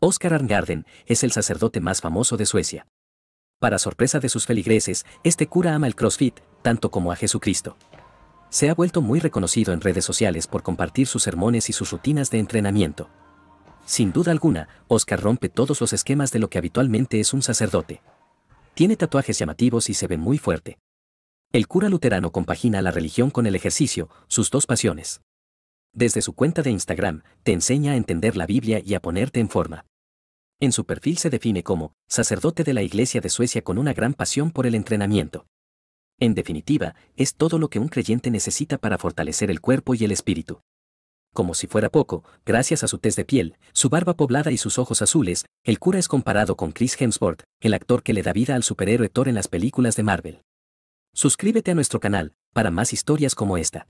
Oscar Arngarden es el sacerdote más famoso de Suecia. Para sorpresa de sus feligreses, este cura ama el CrossFit, tanto como a Jesucristo. Se ha vuelto muy reconocido en redes sociales por compartir sus sermones y sus rutinas de entrenamiento. Sin duda alguna, Oscar rompe todos los esquemas de lo que habitualmente es un sacerdote. Tiene tatuajes llamativos y se ve muy fuerte. El cura luterano compagina la religión con el ejercicio, sus dos pasiones. Desde su cuenta de Instagram, te enseña a entender la Biblia y a ponerte en forma. En su perfil se define como sacerdote de la Iglesia de Suecia con una gran pasión por el entrenamiento. En definitiva, es todo lo que un creyente necesita para fortalecer el cuerpo y el espíritu. Como si fuera poco, gracias a su tez de piel, su barba poblada y sus ojos azules, el cura es comparado con Chris Hemsworth, el actor que le da vida al superhéroe Thor en las películas de Marvel. Suscríbete a nuestro canal, para más historias como esta.